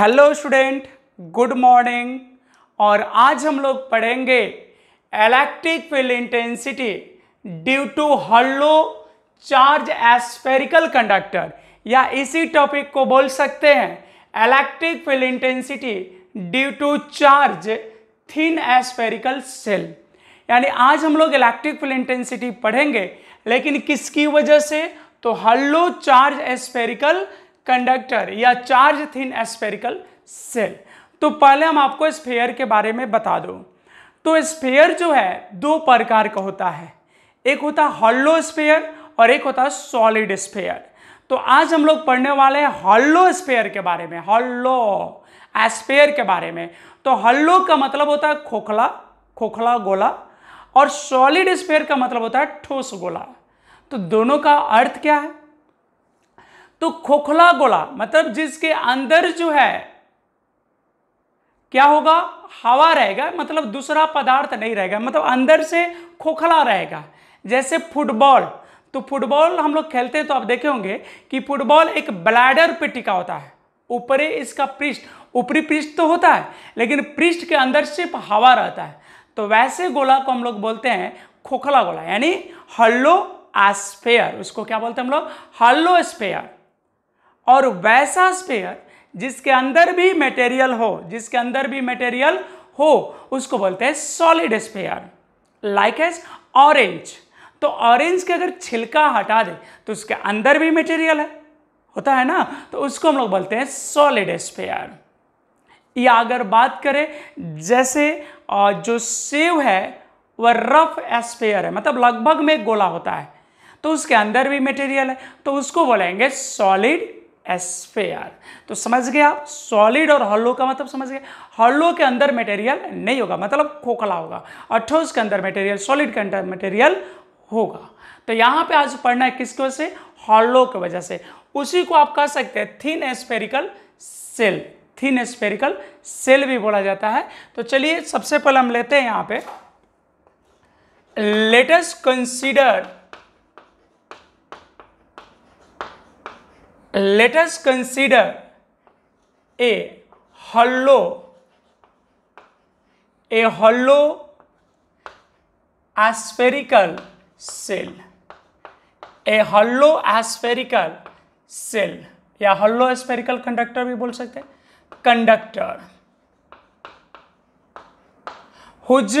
hello student good morning और आज हम लोग पढ़ेंगे electric field intensity due to hollow charge spherical conductor या इसी टॉपिक को बोल सकते हैं electric field intensity due to charge thin spherical shell यानी आज हम लोग इलेक्ट्रिक फील्ड इंटेंसिटी पढ़ेंगे लेकिन किसकी वजह से तो हल्लो चार्ज एस्फेरिकल कंडक्टर या चार्ज थिन एस्पेरिकल सेल तो पहले हम आपको स्फेयर के बारे में बता दो तो स्फेयर जो है दो प्रकार का होता है एक होता है हॉलो स्फेयर और एक होता है सॉलिड स्फेयर तो आज हम लोग पढ़ने वाले हैं हॉलो स्पेयर के बारे में हॉलो एस्पेयर के बारे में तो हॉलो का मतलब होता है खोखला खोखला गोला और सॉलिड स्पेयर का मतलब होता है ठोस गोला तो दोनों का अर्थ क्या है तो खोखला गोला मतलब जिसके अंदर जो है क्या होगा हवा रहेगा मतलब दूसरा पदार्थ नहीं रहेगा मतलब अंदर से खोखला रहेगा जैसे फुटबॉल तो फुटबॉल हम लोग खेलते हैं तो आप देखे होंगे कि फुटबॉल एक ब्लैडर पे टिका होता है ऊपरी इसका पृष्ठ ऊपरी पृष्ठ तो होता है लेकिन पृष्ठ के अंदर सिर्फ हवा रहता है तो वैसे गोला को हम लोग बोलते हैं खोखला गोला यानी हल्लो एस्फेयर उसको क्या बोलते हैं हम लोग हल्लो स्पेयर और वैसा स्पेयर जिसके अंदर भी मटेरियल हो जिसके अंदर भी मटेरियल हो उसको बोलते हैं solid sphere like as orange तो ऑरेंज के अगर छिलका हटा दे तो उसके अंदर भी मटेरियल है होता है ना तो उसको हम लोग बोलते हैं सॉलिड स्पेयर या अगर बात करें जैसे जो सेव है वह रफ एस्पेयर है मतलब लगभग में गोला होता है तो उसके अंदर भी मटेरियल है तो उसको बोलेंगे सॉलिड एस्फेयर तो समझ गए आप सॉलिड और हॉलो का मतलब समझ गए हॉलो के अंदर मटेरियल नहीं होगा मतलब खोखला होगा और ठोस के अंदर मटेरियल सॉलिड के अंदर मटेरियल होगा तो यहाँ पे आज पढ़ना है किसकी वजह से हॉलो की वजह से उसी को आप कह सकते हैं thin spherical shell thin spherical shell भी बोला जाता है तो चलिए सबसे पहले हम लेते हैं यहाँ पे let us consider let us consider a hollow a hollow aspherical cell a hollow aspherical cell या hollow aspherical conductor भी बोल सकते हैं conductor whose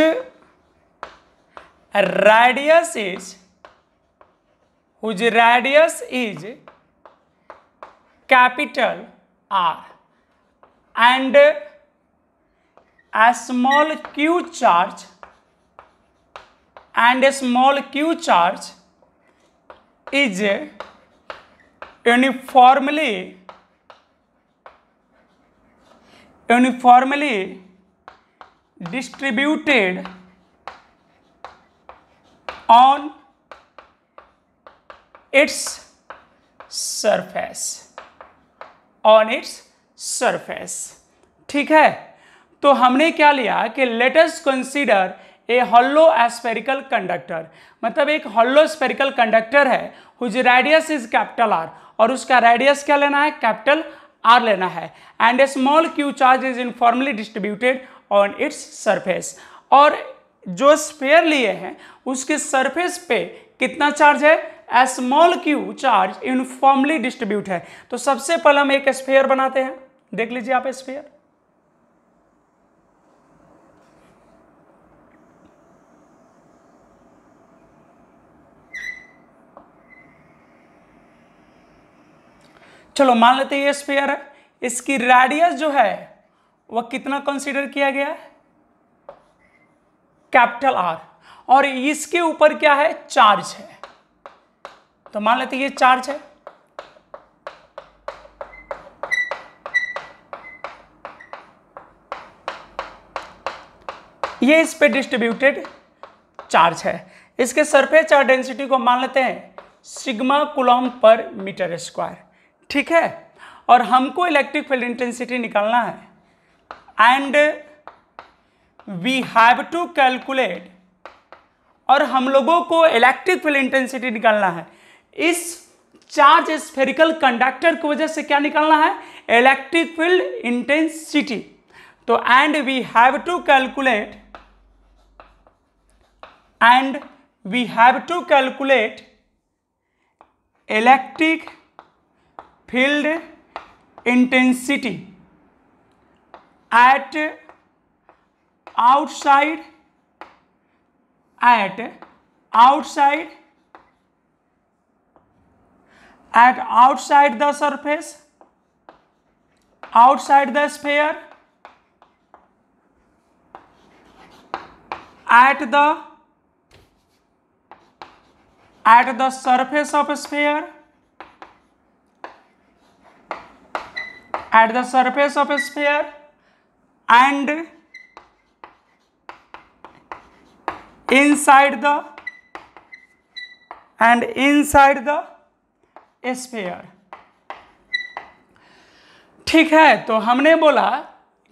radius is whose radius is capital R and a small q charge and a small q charge is uniformly uniformly distributed on its surface on its surface ठीक है तो हमने क्या लिया कि let us consider a hollow spherical conductor मतलब एक hollow spherical conductor है whose radius is capital R और उसका रेडियस क्या लेना है कैपिटल आर लेना है and a small q charge is uniformly distributed on its surface और जो स्पेयर लिए हैं उसके सरफेस पे कितना चार्ज है small q charge uniformly distribute है तो सबसे पहले हम एक स्पेयर बनाते हैं देख लीजिए आप स्पेयर चलो मान लेते हैं ये स्पेयर है इसकी रेडियस जो है वह कितना कंसीडर किया गया है कैपिटल आर और इसके ऊपर क्या है चार्ज है तो मान लेते ये चार्ज है ये इस पे डिस्ट्रीब्यूटेड चार्ज है इसके सरफेस चार्ज डेंसिटी को मान लेते हैं sigma coulomb per metre square ठीक है और हमको इलेक्ट्रिक फील्ड इंटेंसिटी निकालना है and we have to calculate और हम लोगों को इलेक्ट्रिक फील्ड इंटेंसिटी निकालना है इस चार्ज स्फेरिकल कंडक्टर की वजह से क्या निकालना है इलेक्ट्रिक फील्ड इंटेंसिटी तो and we have to calculate and we have to calculate electric field intensity at outside at outside at outside the surface, outside the sphere, at the at the surface of a sphere at the surface of a sphere and inside the and inside the sphere ठीक है तो हमने बोला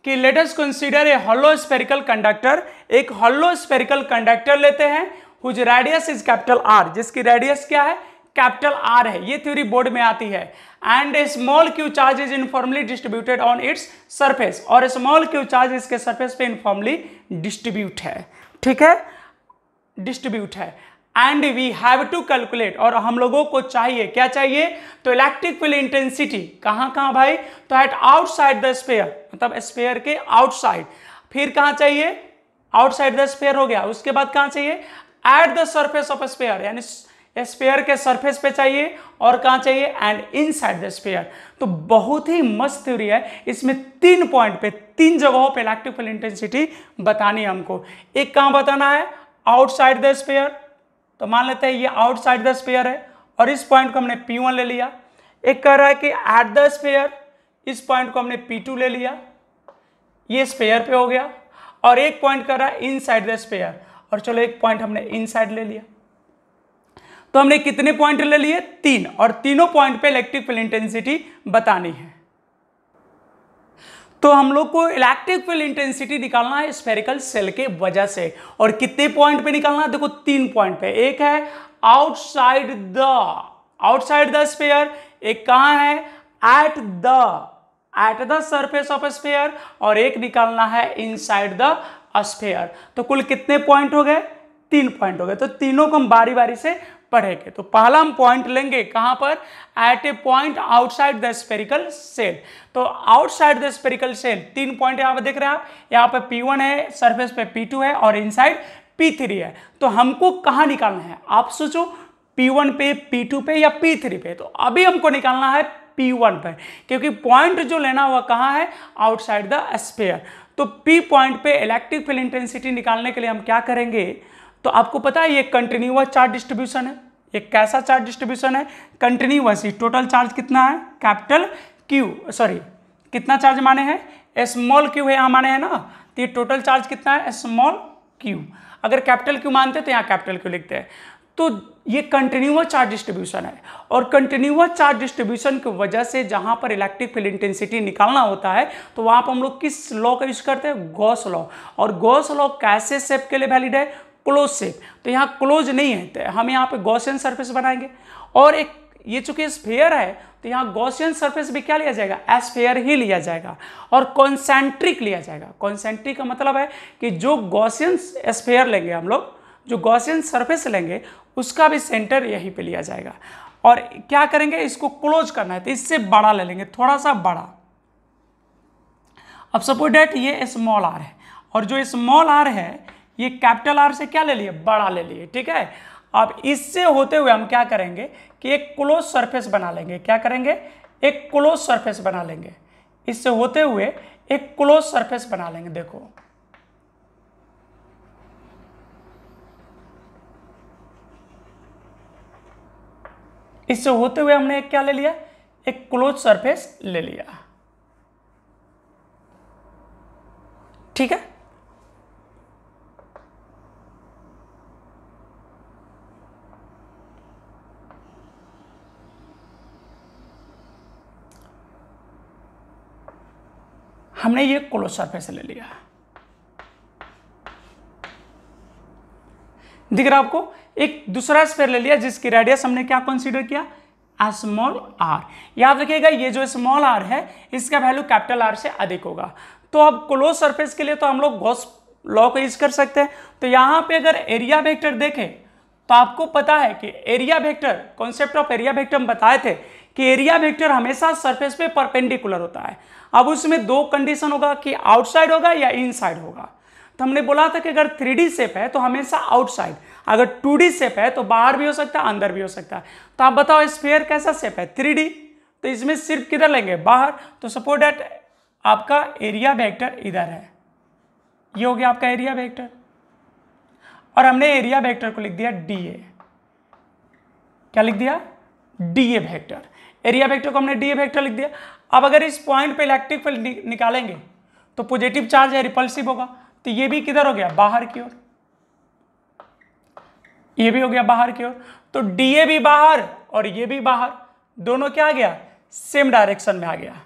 कि let us consider a hollow spherical conductor एक hollow spherical conductor लेते हैं whose radius is capital R जिसकी रेडियस क्या है कैपिटल आर है ये थ्योरी बोर्ड में आती है and a small q charge is uniformly distributed on its surface और स्मॉल क्यू चार्ज इसके सरफेस पे इनफॉर्मली डिस्ट्रीब्यूट है ठीक है डिस्ट्रीब्यूट है and we have to calculate और हम लोगों को चाहिए क्या चाहिए तो इलेक्ट्रिक फील्ड इंटेंसिटी कहाँ कहाँ भाई तो एट आउटसाइड द स्पेयर मतलब स्पेयर के आउटसाइड फिर कहाँ चाहिए आउटसाइड द स्पेयर हो गया उसके बाद कहाँ चाहिए at the surface of sphere यानी स्पेयर के सरफेस पे चाहिए और कहाँ चाहिए and inside the sphere तो बहुत ही मस्त थ्योरी है इसमें तीन पॉइंट पे तीन जगहों पे इलेक्ट्रिकल इंटेंसिटी बतानी है हमको एक कहाँ बताना है आउटसाइड द स्पेयर तो मान लेते हैं ये आउटसाइड द स्पेयर है और इस पॉइंट को हमने पी वन ले लिया एक कह रहा है कि एट द स्पेयर इस पॉइंट को हमने पी टू ले लिया ये स्पेयर पे हो गया और एक पॉइंट कह रहा है इन साइड द स्पेयर और चलो एक पॉइंट हमने इन साइड ले लिया तो हमने कितने पॉइंट ले लिए तीन और तीनों पॉइंट पे इलेक्ट्रिक फिल इंटेंसिटी बतानी है तो हम लोग को इलेक्ट्रिक फील्ड इंटेंसिटी निकालना है स्पेरिकल सेल के वजह से और कितने पॉइंट पे निकालना है देखो तीन पॉइंट पे एक है outside the outside the sphere एक कहाँ है at the at the surface of sphere और एक निकालना है इनसाइड द स्पेयर तो कुल कितने पॉइंट हो गए तीन पॉइंट हो गए तो तीनों को हम बारी बारी से पढ़ेंगे तो पहला हम पॉइंट लेंगे कहां पर at a point outside the spherical shell तो आउटसाइड द स्पेरिकल सेल तीन पॉइंट यहां पर देख रहे हैं आप यहाँ पे P1 है सरफेस पे P2 है और इनसाइड P3 है तो हमको कहां निकालना है आप सोचो P1 पे P2 पे या P3 पे तो अभी हमको निकालना है P1 पर क्योंकि पॉइंट जो लेना हुआ कहाँ है आउटसाइड द स्पेयर तो P पॉइंट पे इलेक्ट्रिक फील्ड इंटेंसिटी निकालने के लिए हम क्या करेंगे तो आपको पता है ये कंटिन्यूस चार्ज डिस्ट्रीब्यूशन है ये कैसा चार्ज डिस्ट्रीब्यूशन है कंटिन्यूस ही टोटल चार्ज कितना है कैपिटल क्यू सॉरी कितना चार्ज माने हैं स्मॉल क्यू है यहाँ माने हैं ना तो ये टोटल चार्ज कितना है स्मॉल क्यू अगर कैपिटल क्यू मानते हैं तो यहाँ कैपिटल क्यू लिखते हैं तो ये कंटिन्यूस चार्ज डिस्ट्रीब्यूशन है और कंटिन्यूस चार्ज डिस्ट्रीब्यूशन की वजह से जहां पर इलेक्ट्रिक फील्ड इंटेंसिटी निकालना होता है तो वहां पर हम लोग किस लॉ का यूज करते हैं गॉस लॉ और गॉस लॉ कैसे सेप के लिए वैलिड है क्लोज शेप तो यहाँ क्लोज नहीं है तो हम यहाँ पे गॉसियन सरफेस बनाएंगे और एक ये चूंकि स्फेयर है तो यहाँ गॉसियन सरफेस भी क्या लिया जाएगा एस्फेयर ही लिया जाएगा और कॉन्सेंट्रिक लिया जाएगा कॉन्सेंट्रिक का मतलब है कि जो गॉसियन स्फेयर लेंगे हम लोग जो गॉसियन सरफेस लेंगे उसका भी सेंटर यहीं पर लिया जाएगा और क्या करेंगे इसको क्लोज करना है तो इससे बड़ा ले लेंगे थोड़ा सा बड़ा अब सपोज डेट ये स्मॉल आर है और जो स्मॉल आर है ये कैपिटल आर से क्या ले लिए बड़ा ले लिए ठीक है अब इससे होते हुए हम क्या करेंगे कि एक क्लोज सरफेस बना लेंगे क्या करेंगे एक क्लोज सरफेस बना लेंगे इससे होते हुए एक क्लोज सरफेस बना लेंगे देखो इससे होते हुए हमने क्या ले लिया एक क्लोज सरफेस ले लिया ठीक है हमने ये क्लोज सरफेस ले लिया दिख रहा आपको एक दूसरा स्पेयर ले लिया जिसकी रेडियस हमने क्या कंसीडर किया स्मॉल आर याद रखिएगा ये जो स्मॉल आर है इसका वैल्यू कैपिटल आर से अधिक होगा तो अब क्लोज सरफेस के लिए तो हम लोग गॉस लॉ को यूज कर सकते हैं तो यहां पे अगर एरिया वेक्टर देखें तो आपको पता है कि area vector concept of area vector हम बताए थे कि एरिया वेक्टर हमेशा सरफेस पे परपेंडिकुलर होता है अब उसमें दो कंडीशन होगा कि आउटसाइड होगा या इनसाइड होगा तो हमने बोला था कि अगर थ्री डी सेप है तो हमेशा आउटसाइड अगर टू डी सेप है तो बाहर भी हो सकता है अंदर भी हो सकता है तो आप बताओ स्पेयर कैसा सेप है थ्री डी तो इसमें सिर्फ किधर लेंगे बाहर तो सपोज डेट आपका एरिया वेक्टर इधर है ये हो गया आपका एरिया वेक्टर और हमने एरिया वेक्टर को लिख दिया डी ए क्या लिख दिया d A vector area vector को हमने डी वेक्टर लिख दिया अब अगर इस पॉइंट पे इलेक्ट्रिक फील्ड निकालेंगे तो पॉजिटिव चार्ज है रिपल्सिव होगा तो ये भी किधर हो गया बाहर की ओर ये भी हो गया बाहर की ओर तो डी ए भी बाहर और ये भी बाहर दोनों क्या आ गया सेम डायरेक्शन में आ गया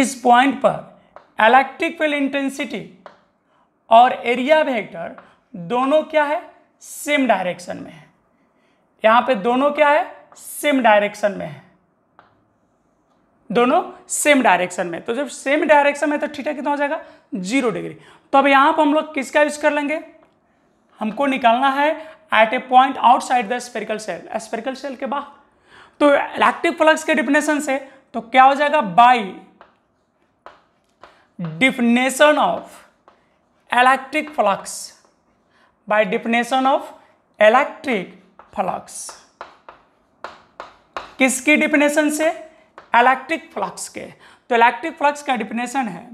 इस पॉइंट पर इलेक्ट्रिक फील्ड इंटेंसिटी और एरिया वेक्टर दोनों क्या है सेम डायरेक्शन में है यहां पे दोनों क्या है सेम डायरेक्शन में है दोनों सेम डायरेक्शन में तो जब सेम डायरेक्शन में तो ठीठा कितना हो जाएगा जीरो डिग्री तो अब यहां पर हम लोग किसका यूज कर लेंगे हमको निकालना है at a point outside the spherical shell spherical shell के बाहर तो इलेक्ट्रिक फ्लक्स के डिफिनेशन से तो क्या हो जाएगा by definition of electric flux by definition of electric flux किसकी डिफिनेशन से इलेक्ट्रिक फ्लक्स के तो इलेक्ट्रिक फ्लक्स का डिफिनेशन है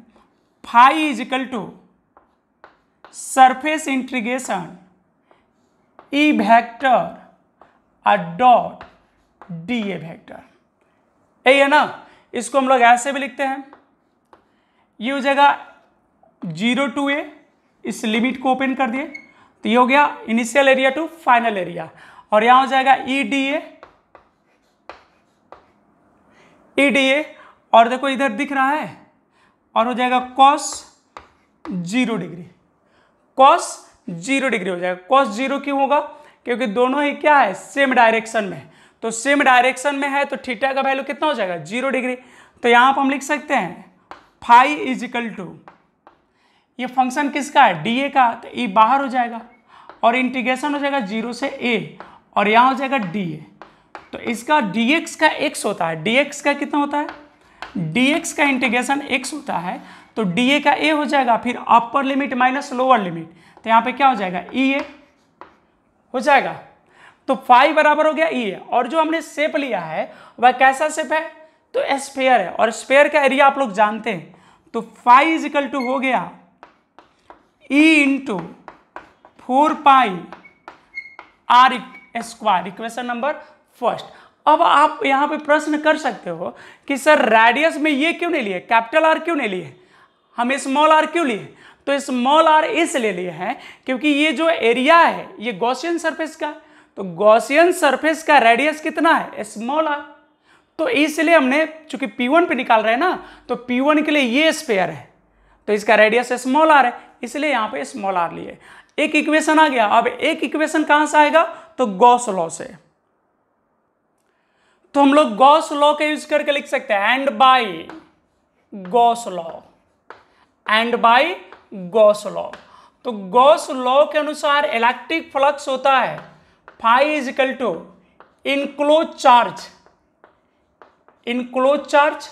phi is equal to surface integration E vector uh dot d A vector यही है ना इसको हम लोग ऐसे भी लिखते हैं ये हो जाएगा जीरो टू ए इस लिमिट को ओपन कर दिए तो ये हो गया initial area to final area और यहां हो जाएगा E D A D A और देखो इधर दिख रहा है और हो जाएगा cos zero degree cos zero degree हो जाएगा कॉस जीरो क्यों होगा क्योंकि दोनों ही क्या है सेम डायरेक्शन में तो सेम डायरेक्शन में है तो थीटा का वैल्यू कितना हो जाएगा जीरो डिग्री तो यहां पर हम लिख सकते हैं फाइव इजिकल टू ये फंक्शन किसका है डी ए का तो ई e बाहर हो जाएगा और इंटीग्रेशन हो जाएगा जीरो से ए और यहाँ हो जाएगा डी ए तो इसका डी एक्स का एक्स होता है डी एक्स का कितना होता है डी एक्स का इंटीग्रेशन एक्स होता है तो डी ए का ए हो जाएगा फिर upper limit minus lower limit तो यहाँ पे क्या हो जाएगा ई e ए हो जाएगा तो फाइव बराबर हो गया ई e ए और जो हमने सेप लिया है वह कैसा सेप है तो स्पेयर है और स्पेयर का एरिया आप लोग जानते हैं तो फाइव इज इक्वल टू हो गया E into four pi are square equation number first अब आप यहाँ पे प्रश्न कर सकते हो कि सर रेडियस में ये क्यों नहीं लिए कैपिटल आर क्यों नहीं लिए हम स्मॉल आर क्यों लिए तो स्मॉल आर इस ले लिए हैं क्योंकि ये जो एरिया है ये गॉसियन सरफेस का तो गॉसियन सरफेस का रेडियस कितना है स्मॉल आर तो इसलिए हमने चूंकि P1 पे निकाल रहे हैं ना तो P1 के लिए ये स्पेयर है तो इसका रेडियस स्मॉल आर है इसलिए यहाँ पे स्मॉल आर लिए एक इक्वेशन आ गया अब एक इक्वेशन कहाँ से आएगा तो गॉस लॉ से तो हम लोग गॉस लॉ का यूज करके लिख सकते हैं and by Gauss law and by Gauss law तो गॉस लॉ के अनुसार इलेक्ट्रिक फ्लक्स होता है phi is equal to enclose charge enclose charge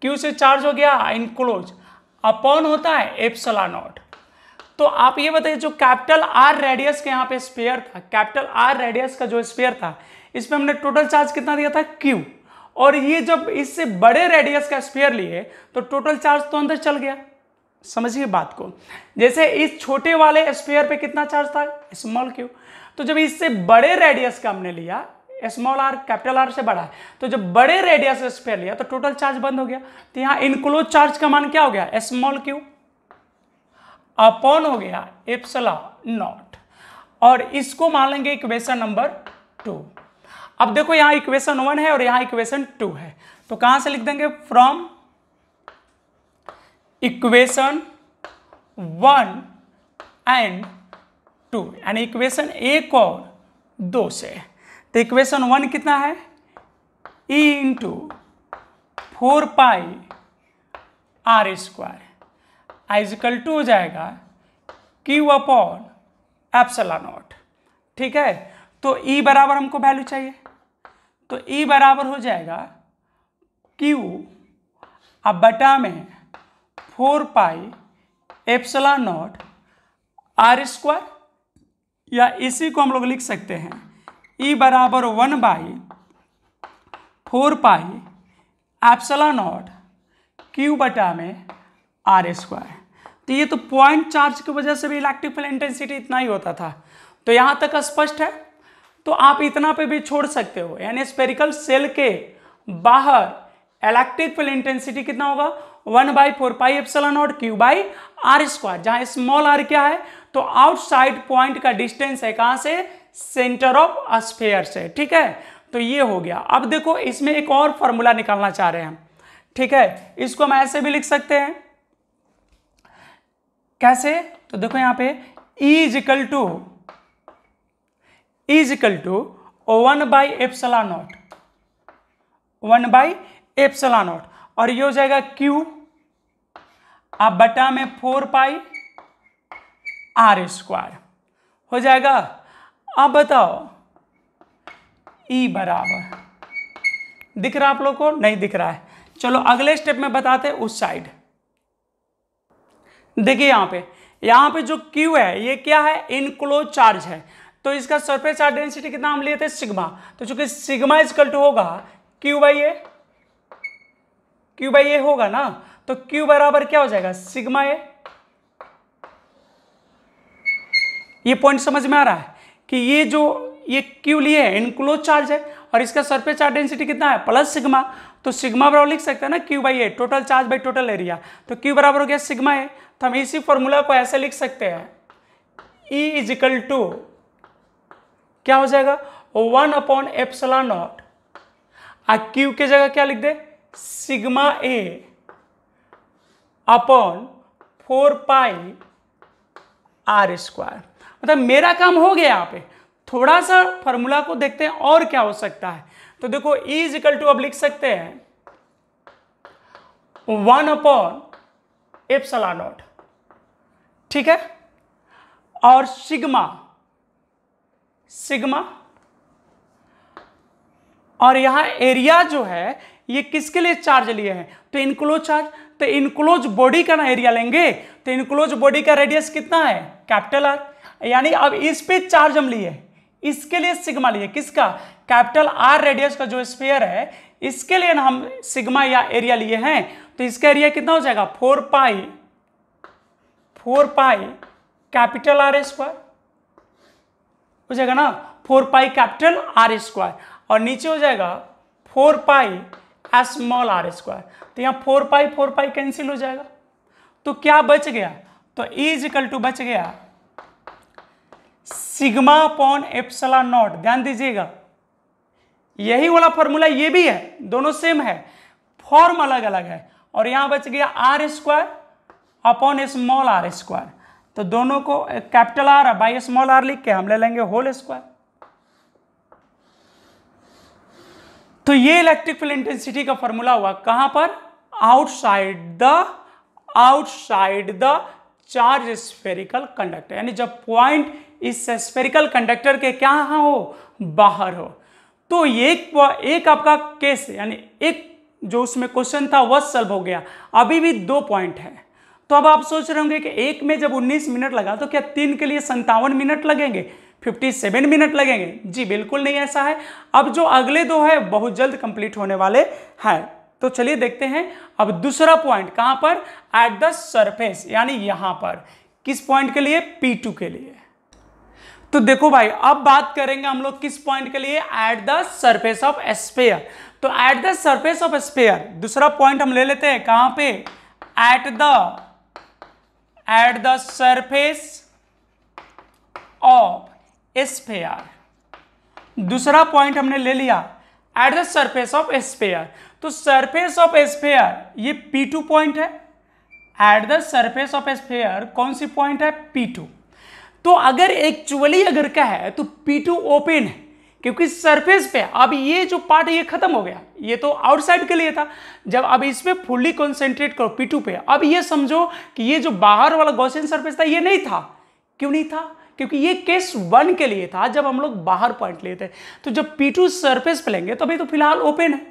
q से चार्ज हो गया इनक्लोज अपॉन होता है एप्सला नॉट तो आप ये बताइए जो कैपिटल आर रेडियस के यहाँ पे स्पेयर था कैपिटल आर रेडियस का जो स्पेयर था इसमें हमने टोटल चार्ज कितना दिया था क्यू और ये जब इससे बड़े रेडियस का स्पेयर लिए तो टोटल चार्ज तो अंदर चल गया समझिए बात को जैसे इस छोटे वाले स्पेयर पे कितना चार्ज था स्मॉल क्यू तो जब इससे बड़े रेडियस का हमने लिया स्मॉल आर कैपिटल आर से बड़ा है तो जब बड़े रेडियस स्पेयर लिया तो टोटल चार्ज बंद हो गया तो यहाँ इनक्लोज चार्ज का मान क्या हो गया स्मॉल क्यू अपॉन हो गया एप्सला नॉट और इसको मान लेंगे इक्वेशन नंबर टू अब देखो यहां इक्वेशन वन है और यहां इक्वेशन टू है तो कहां से लिख देंगे from equation one and two यानी इक्वेशन एक और दो से तो इक्वेशन वन कितना है E into four pi are square is equal to हो जाएगा क्यू अपॉन एप्सला नॉट ठीक है तो ई e बराबर हमको वैल्यू चाहिए तो ई e बराबर हो जाएगा क्यू अब बटा में four pi epsilon naught r square या इसी को हम लोग लिख सकते हैं ई e बराबर one by four pi epsilon naught q बटा में आर स्क्वायर तो ये तो पॉइंट चार्ज की वजह से भी इलेक्ट्रिक फील्ड इंटेंसिटी इतना ही होता था तो यहाँ तक स्पष्ट है तो आप इतना पे भी छोड़ सकते हो यानी स्पेरिकल सेल के बाहर इलेक्ट्रिक फील्ड इंटेंसिटी कितना होगा one by four pi epsilon और क्यू बाई आर स्क्वायर जहाँ स्मॉल आर क्या है तो आउटसाइड पॉइंट का डिस्टेंस है कहाँ से सेंटर ऑफ स्फेयर से ठीक है तो ये हो गया अब देखो इसमें एक और फॉर्मूला निकालना चाह रहे हैं ठीक है इसको हम ऐसे भी लिख सकते हैं कैसे तो देखो यहां पे E is equal to is equal to one by epsilon naught one by epsilon naught और ये हो जाएगा क्यू आप बटा में फोर पाई आर स्क्वायर हो जाएगा अब बताओ ई e बराबर दिख रहा आप लोग को नहीं दिख रहा है चलो अगले स्टेप में बताते उस साइड देखिए यहाँ पे यहाँ पे जो क्यू है ये क्या है इनक्लोज चार्ज है तो इसका सरफेस चार्ज डेंसिटी कितना हम लिए थे सिग्मा तो चूंकि sigma is cult Q by by Q by by ए होगा ना तो क्यू बराबर क्या हो जाएगा सिग्मा ए ये पॉइंट समझ में आ रहा है कि ये जो ये क्यू लिए है इनक्लोज चार्ज है और इसका सरफेस चार्ज डेंसिटी कितना है प्लस सिग्मा तो सिग्मा बराबर लिख सकते हैं ना Q by A total charge by total area तो क्यू बराबर हो गया सिग्मा ए तो हम इसी फॉर्मूला को ऐसे लिख सकते हैं ई इजिकल टू क्या हो जाएगा वन अपॉन एप्सला नॉट आ क्यू के जगह क्या लिख दे sigma A upon four pi are square मतलब मेरा काम हो गया यहाँ पे थोड़ा सा फॉर्मूला को देखते हैं और क्या हो सकता है तो देखो E इज इक्वल टू अब लिख सकते हैं वन अपॉन एप्सला नॉट ठीक है और सिग्मा सिग्मा और यहां एरिया जो है ये किसके लिए चार्ज लिए हैं तो इनक्लोज चार्ज तो इनक्लोज बॉडी का ना एरिया लेंगे तो इनक्लोज बॉडी का रेडियस कितना है कैपिटल आर यानी अब इस पे चार्ज हम लिए इसके लिए सिग्मा लिए किसका कैपिटल आर रेडियस का जो स्पेयर है इसके लिए ना हम सिग्मा या एरिया लिए हैं तो इसका एरिया कितना हो जाएगा four pi four pi capital R square हो जाएगा ना four pi capital R square और नीचे हो जाएगा four pi small R square तो यहाँ four pi four pi cancel हो जाएगा तो क्या बच गया तो इजिकल e टू बच गया सिग्मा अपॉन एप्सला नॉट ध्यान दीजिएगा यही वाला फॉर्मूला ये भी है दोनों सेम है फॉर्म अलग अलग है और यहां बच गया R square upon small R square तो दोनों को capital R by small R लिख के हम ले लेंगे होल स्क्वायर तो ये इलेक्ट्रिक फील्ड इंटेंसिटी का फॉर्मूला हुआ कहां पर outside the outside the charge spherical conductor यानी जब पॉइंट इस स्पेरिकल कंडक्टर के क्या हो बाहर हो तो एक एक आपका केस यानी एक जो उसमें क्वेश्चन था वह सल्व हो गया अभी भी दो पॉइंट है तो अब आप सोच रहे होंगे कि एक में जब 19 मिनट लगा तो क्या तीन के लिए संतावन मिनट लगेंगे 57 मिनट लगेंगे जी बिल्कुल नहीं ऐसा है अब जो अगले दो है बहुत जल्द कंप्लीट होने वाले हैं तो चलिए देखते हैं अब दूसरा पॉइंट कहां पर एट द सरफेस यानी यहां पर किस पॉइंट के लिए पी के लिए तो देखो भाई अब बात करेंगे हम लोग किस पॉइंट के लिए at the surface of sphere तो at the surface of sphere दूसरा पॉइंट हम ले लेते हैं कहां पे at the at the surface of sphere दूसरा पॉइंट हमने ले लिया at the surface of sphere तो सरफेस ऑफ स्पेयर ये पी टू पॉइंट है at the surface of sphere कौन सी पॉइंट है पी टू तो अगर एक्चुअली अगर का है तो पी टू ओपन है क्योंकि सरफेस पे अब ये जो पार्ट ये खत्म हो गया ये तो आउटसाइड के लिए था जब अब इस पर फुल्ली कॉन्सेंट्रेट करो पी टू पे अब ये समझो कि ये जो बाहर वाला गौसियन सरफेस था ये नहीं था क्यों नहीं था क्योंकि ये केस वन के लिए था जब हम लोग बाहर पॉइंट लेते तो जब पी टू सरफेस पे लेंगे तो अभी तो फिलहाल ओपन है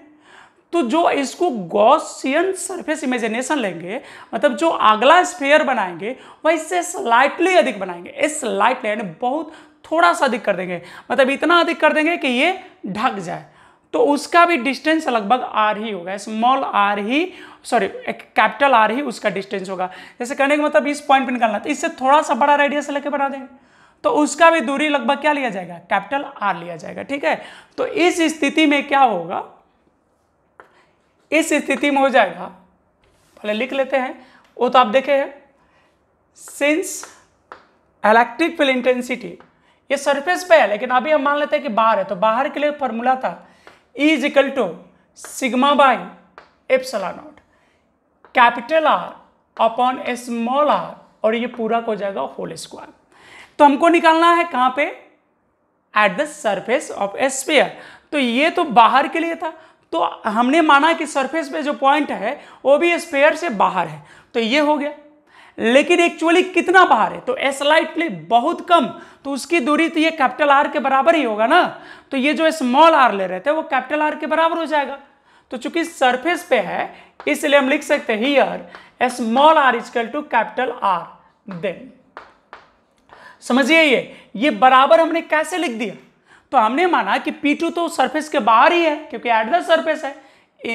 तो जो इसको गॉसियन सरफेस इमेजिनेशन लेंगे मतलब जो अगला स्पेयर बनाएंगे वह इससे स्लाइटली अधिक बनाएंगे इस स्लाइटली यानी बहुत थोड़ा सा अधिक कर देंगे मतलब इतना अधिक कर देंगे कि ये ढक जाए तो उसका भी डिस्टेंस लगभग आर ही होगा स्मॉल आर ही सॉरी एक कैपिटल आर ही उसका डिस्टेंस होगा जैसे कहने का मतलब इस पॉइंट पर निकालना तो इससे थोड़ा सा बड़ा रेडियस लेके बना देंगे तो उसका भी दूरी लगभग क्या लिया जाएगा कैपिटल आर लिया जाएगा ठीक है तो इस स्थिति में क्या होगा इस स्थिति में हो जाएगा पहले लिख लेते हैं वो तो आप देखे हैं सिंस इलेक्ट्रिक फील्ड इंटेंसिटी ये सरफेस पे है लेकिन अभी हम मान लेते हैं कि बाहर है तो बाहर के लिए फॉर्मूला था is equal to sigma by epsilon naught capital R upon small R और ये पूरा हो जाएगा होल स्क्वायर तो हमको निकालना है कहाँ पे at the surface of sphere तो ये तो बाहर के लिए था तो हमने माना कि सरफेस पे जो पॉइंट है वो भी स्पेयर से बाहर है तो ये हो गया लेकिन एक्चुअली कितना बाहर है तो एसलाइटली बहुत कम तो उसकी दूरी तो ये कैपिटल आर के बराबर ही होगा ना तो ये जो स्मॉल आर ले रहे थे वो कैपिटल आर के बराबर हो जाएगा तो चूंकि सरफेस पे है इसलिए हम लिख सकते हैं here small R is equal to capital R then समझिए ये ये बराबर हमने कैसे लिख दिया तो हमने माना कि P2 तो सरफेस के बाहर ही है क्योंकि एट द सरफेस है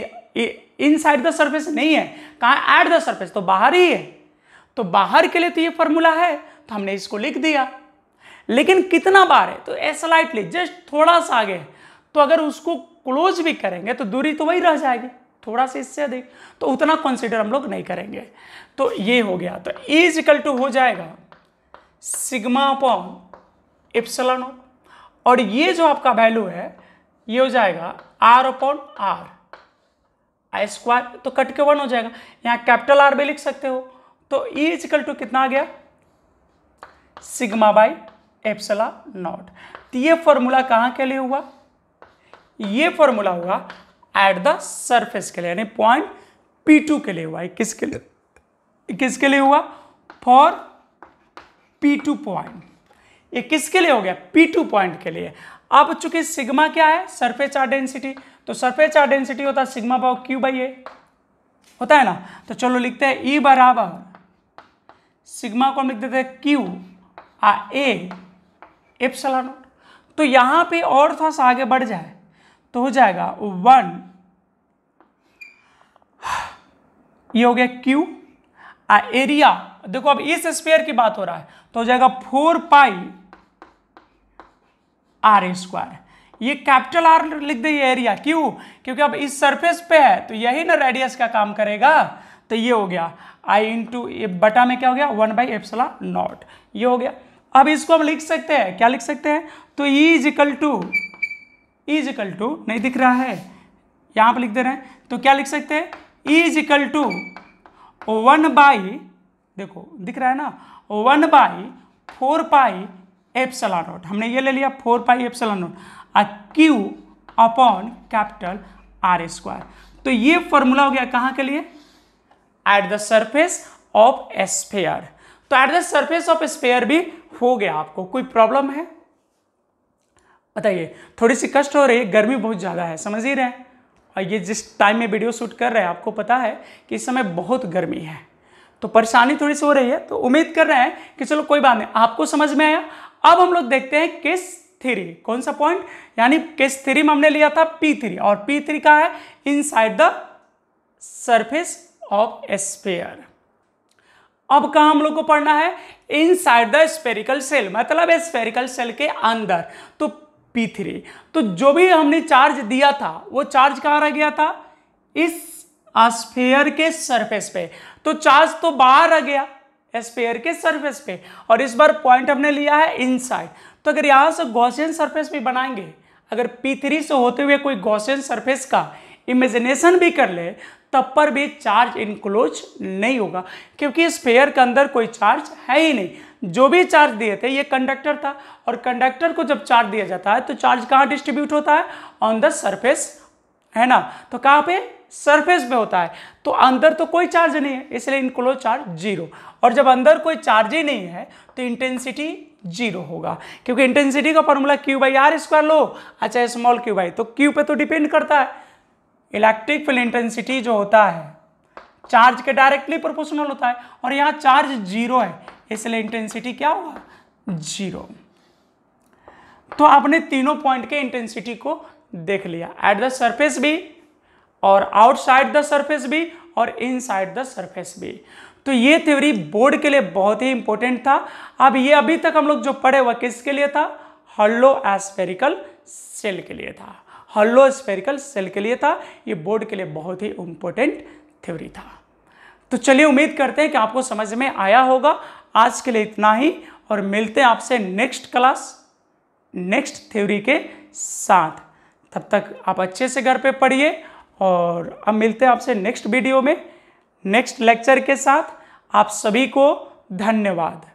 इन साइड द सरफेस नहीं है कहाँ एट द सरफेस तो बाहर ही है तो बाहर के लिए तो ये फॉर्मूला है तो हमने इसको लिख दिया लेकिन कितना बार है तो एसलाइटली जस्ट थोड़ा सा आगे तो अगर उसको क्लोज भी करेंगे तो दूरी तो वही रह जाएगी थोड़ा सा इससे अधिक तो उतना कंसिडर हम लोग नहीं करेंगे तो ये हो गया तो इज इक्वल टू हो जाएगा सिग्मा अपॉन ऑफ और ये जो आपका वैल्यू है ये हो जाएगा R upon R I square तो कट के वन हो जाएगा यहाँ कैपिटल आर भी लिख सकते हो तो ई इजिकल टू कितना आ गया सिग्मा बाई एप्सला नॉट तो ये फॉर्मूला कहाँ के लिए हुआ ये फॉर्मूला हुआ एट द सरफेस के लिए यानी पॉइंट पी टू के लिए हुआ किसके लिए किसके लिए हुआ फॉर पी टू पॉइंट ये किसके लिए हो गया पी टू पॉइंट के लिए अब चूंकि सिग्मा क्या है सरफेस चार्ज डेंसिटी तो सरफेस चार्ज डेंसिटी होता है सिग्मा पाओ क्यू बाई ए होता है ना तो चलो लिखते हैं ई e बराबर सिग्मा को हम लिख देते हैं क्यू आ ए एफ तो यहां पे और थोड़ा सा आगे बढ़ जाए तो हो जाएगा वन ये हो गया क्यू आ एरिया देखो अब इस स्पेयर की बात हो रहा है तो हो जाएगा फोर पाई आर स्क्वायर ये कैपिटल आर लिख दे ये एरिया क्यों क्योंकि अब इस सरफेस पे है तो यही ना रेडियस का काम करेगा तो ये हो गया आई इंटू बटा में क्या हो गया वन बाई एप्सला नॉट ये हो गया अब इसको हम लिख सकते हैं क्या लिख सकते हैं तो is equal to is equal to नहीं दिख रहा है यहां पर लिख दे रहे हैं तो क्या लिख सकते हैं is equal to one by देखो दिख रहा है ना one by four pi epsilon naught हमने ये ले लिया फोर पाई एप्सला नोट और Q upon capital R square तो ये फॉर्मूला हो गया कहाँ के लिए at the surface of sphere तो at the surface of sphere भी हो गया आपको कोई प्रॉब्लम है बताइए थोड़ी सी कष्ट हो रही है गर्मी बहुत ज़्यादा है समझ ही रहे हैं और ये जिस टाइम में वीडियो शूट कर रहे हैं आपको पता है कि इस समय बहुत गर्मी है तो परेशानी थोड़ी सी हो रही है तो उम्मीद कर रहे हैं कि चलो कोई बात नहीं आपको समझ में आया अब हम लोग देखते हैं केस थ्री कौन सा पॉइंट यानी केस थ्री में हमने लिया था पी थ्री और पी थ्री का है side the surface of sphere अब कहा हम लोग को पढ़ना है inside the spherical shell मतलब स्पेरिकल सेल के अंदर तो पी थ्री तो जो भी हमने चार्ज दिया था वो चार्ज कहां रह गया था इस स्फेयर के सरफेस पे तो चार्ज तो बाहर रह गया स्पेयर के सरफेस पे और इस बार पॉइंट हमने लिया है इनसाइड तो अगर यहाँ से गौसेन सरफेस भी बनाएंगे अगर पी से होते हुए कोई गौसेन सरफेस का इमेजिनेशन भी कर ले तब पर भी चार्ज इनक्लोज नहीं होगा क्योंकि स्पेयर के अंदर कोई चार्ज है ही नहीं जो भी चार्ज दिए थे ये कंडक्टर था और कंडक्टर को जब चार्ज दिया जाता है तो चार्ज कहाँ डिस्ट्रीब्यूट होता है ऑन द सरफेस है ना तो कहाँ पे सरफेस पे होता है तो अंदर तो कोई चार्ज नहीं है इसलिए इनक्लोज चार्ज जीरो और जब अंदर कोई चार्ज ही नहीं है तो इंटेंसिटी जीरो होगा क्योंकि इंटेंसिटी का formula Q by are square लो अच्छा स्मॉल क्यू बाई तो क्यू पे तो डिपेंड करता है इलेक्ट्रिक फील्ड इंटेंसिटी जो होता है चार्ज के डायरेक्टली प्रोपोर्शनल होता है और यहाँ चार्ज जीरो है इसलिए इंटेंसिटी क्या होगा जीरो तो आपने तीनों पॉइंट के इंटेंसिटी को देख लिया एट द सरफेस भी और आउटसाइड द सरफेस भी और इनसाइड द सरफेस भी तो ये थ्योरी बोर्ड के लिए बहुत ही इंपॉर्टेंट था अब ये अभी तक हम लोग जो पढ़े वह किसके लिए था हल्लो एस्पेरिकल सेल के लिए था हल्लो एस्पेरिकल सेल के लिए था ये बोर्ड के लिए बहुत ही इंपॉर्टेंट थ्योरी था तो चलिए उम्मीद करते हैं कि आपको समझ में आया होगा आज के लिए इतना ही और मिलते हैं आपसे नेक्स्ट क्लास नेक्स्ट थ्योरी के साथ तब तक आप अच्छे से घर पे पढ़िए और अब मिलते हैं आपसे नेक्स्ट वीडियो में नेक्स्ट लेक्चर के साथ आप सभी को धन्यवाद